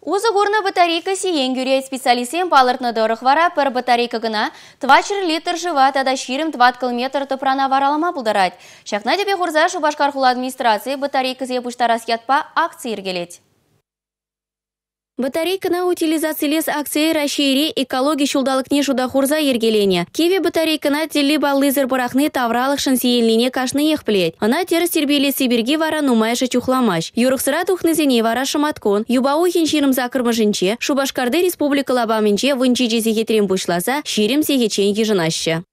Узы горна батарейка сиен гюрет специалисен палыртны вара пір батарейка гына твачыр литр жыват ада шырым 20 километр тыпрана варалама бұлдарад. Шақна депе ғырзашы башкархул администрации зе епіштарас ятпа акция ергелет. Батарейка на утилизации лес акции Рашири экологи шулдалыкни не жуда хурза ергелене. Киви батарейка на балызер баллызыр барахны тавралық шынсиеліне кашны ех плеть. Она теріс тербелі вара нумайшы чухламаш. Юрықсыра тухнызене вара Юбау Шубашкарды республика Лабаминче, вынчи жезеге трем бушласа, ширім сегечен